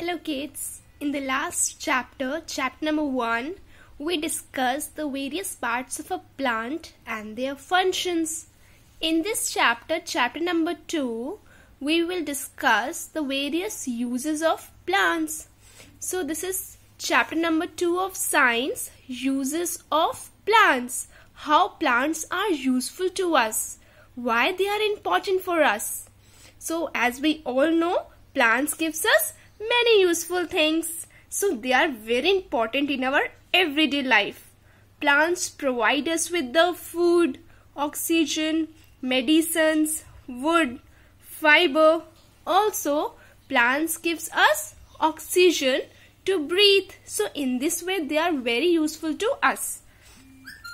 Hello kids, in the last chapter, chapter number 1, we discussed the various parts of a plant and their functions. In this chapter, chapter number 2, we will discuss the various uses of plants. So this is chapter number 2 of science, uses of plants. How plants are useful to us. Why they are important for us. So as we all know, plants gives us many useful things. So they are very important in our everyday life. Plants provide us with the food, oxygen, medicines, wood, fiber. Also, plants gives us oxygen to breathe. So in this way, they are very useful to us.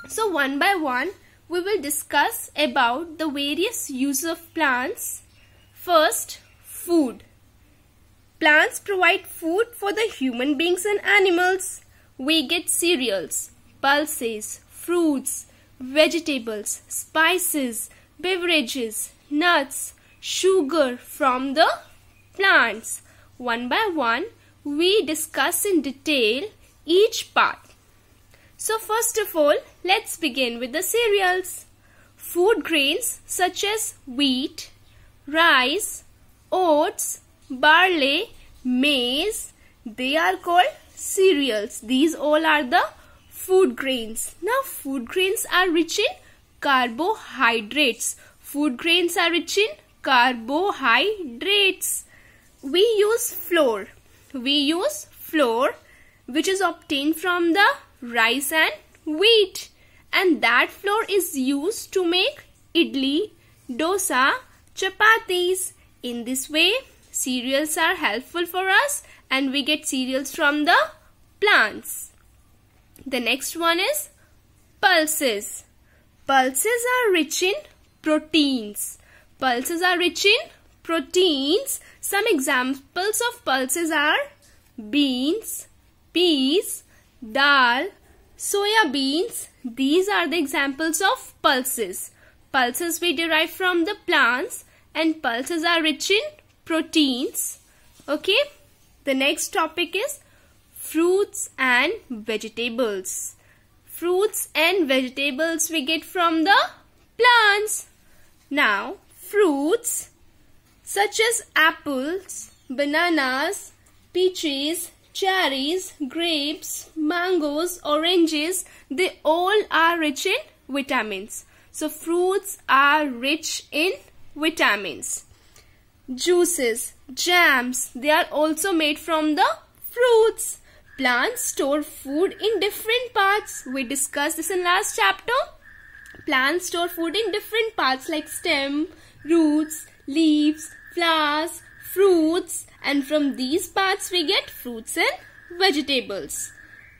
So one by one, we will discuss about the various uses of plants. First, food. Plants provide food for the human beings and animals. We get cereals, pulses, fruits, vegetables, spices, beverages, nuts, sugar from the plants. One by one, we discuss in detail each part. So first of all, let's begin with the cereals. Food grains such as wheat, rice, oats, barley, maize. They are called cereals. These all are the food grains. Now food grains are rich in carbohydrates. Food grains are rich in carbohydrates. We use flour. We use flour which is obtained from the rice and wheat and that flour is used to make idli, dosa, chapatis. In this way, cereals are helpful for us and we get cereals from the plants. The next one is pulses. Pulses are rich in proteins. Pulses are rich in proteins. Some examples of pulses are beans, peas, dal, soya beans. These are the examples of pulses. Pulses we derive from the plants and pulses are rich in proteins. Okay. The next topic is fruits and vegetables. Fruits and vegetables we get from the plants. Now, fruits such as apples, bananas, peaches, cherries, grapes, mangoes, oranges, they all are rich in vitamins. So fruits are rich in vitamins juices, jams. They are also made from the fruits. Plants store food in different parts. We discussed this in last chapter. Plants store food in different parts like stem, roots, leaves, flowers, fruits and from these parts we get fruits and vegetables.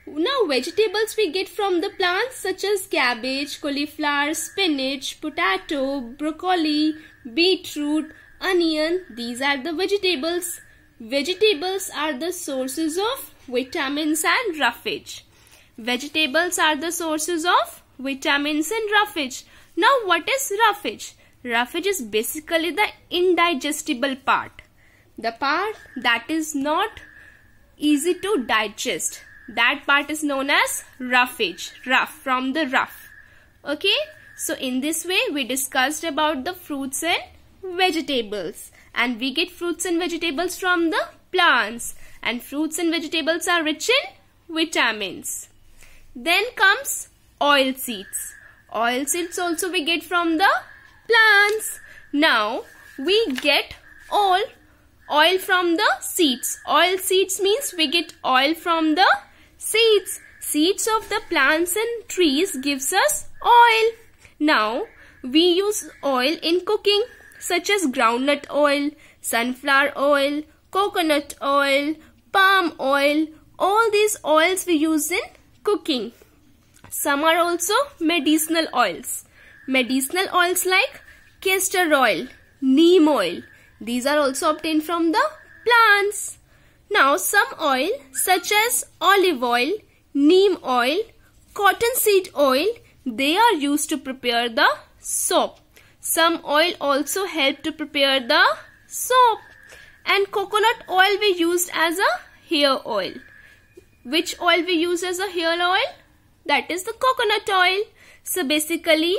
Now vegetables we get from the plants such as cabbage, cauliflower, spinach, potato, broccoli, beetroot, onion. These are the vegetables. Vegetables are the sources of vitamins and roughage. Vegetables are the sources of vitamins and roughage. Now what is roughage? Roughage is basically the indigestible part. The part that is not easy to digest. That part is known as roughage. Rough from the rough. Okay. So in this way we discussed about the fruits and vegetables and we get fruits and vegetables from the plants and fruits and vegetables are rich in vitamins. Then comes oil seeds. Oil seeds also we get from the plants. Now we get all oil from the seeds. Oil seeds means we get oil from the seeds. Seeds of the plants and trees gives us oil. Now we use oil in cooking such as groundnut oil, sunflower oil, coconut oil, palm oil. All these oils we use in cooking. Some are also medicinal oils. Medicinal oils like castor oil, neem oil. These are also obtained from the plants. Now some oil such as olive oil, neem oil, cottonseed oil, they are used to prepare the soap. Some oil also helped to prepare the soap. And coconut oil we used as a hair oil. Which oil we use as a hair oil? That is the coconut oil. So basically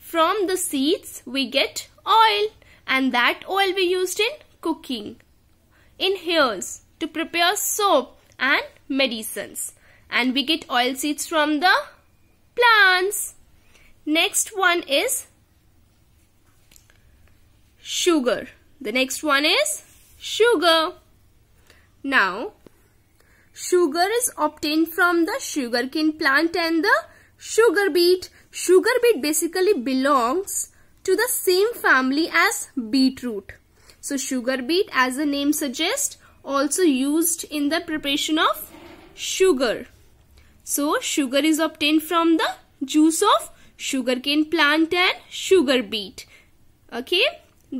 from the seeds we get oil and that oil we used in cooking, in hairs to prepare soap and medicines. And we get oil seeds from the plants. Next one is sugar. The next one is sugar. Now, sugar is obtained from the sugarcane plant and the sugar beet. Sugar beet basically belongs to the same family as beetroot. So, sugar beet as the name suggests also used in the preparation of sugar. So, sugar is obtained from the juice of sugarcane plant and sugar beet. Okay.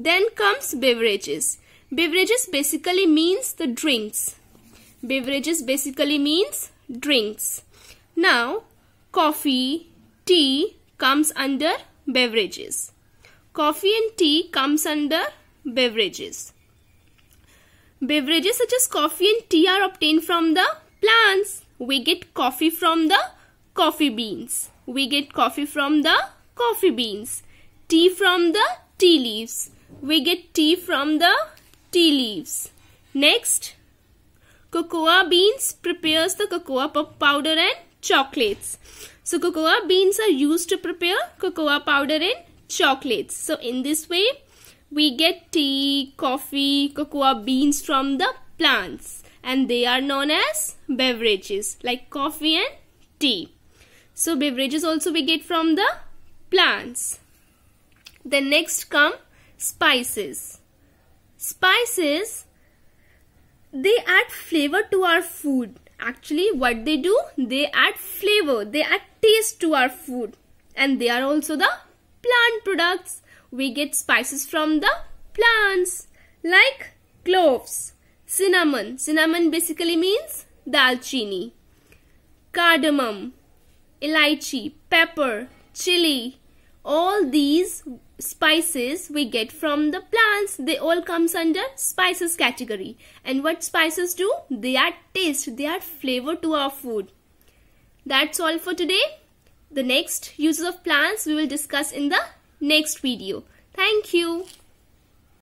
Then comes beverages. Beverages basically means the drinks. Beverages basically means drinks. Now, coffee, tea comes under beverages. Coffee and tea comes under beverages. Beverages such as coffee and tea are obtained from the plants. We get coffee from the coffee beans. We get coffee from the coffee beans. Tea from the tea leaves we get tea from the tea leaves. Next, cocoa beans prepares the cocoa powder and chocolates. So cocoa beans are used to prepare cocoa powder and chocolates. So in this way, we get tea, coffee, cocoa beans from the plants and they are known as beverages like coffee and tea. So beverages also we get from the plants. Then next come spices. Spices, they add flavor to our food. Actually, what they do, they add flavor, they add taste to our food. And they are also the plant products. We get spices from the plants like cloves, cinnamon. Cinnamon basically means dalchini, cardamom, elaichi, pepper, chili. All these spices we get from the plants they all comes under spices category and what spices do they add taste they add flavor to our food that's all for today the next uses of plants we will discuss in the next video thank you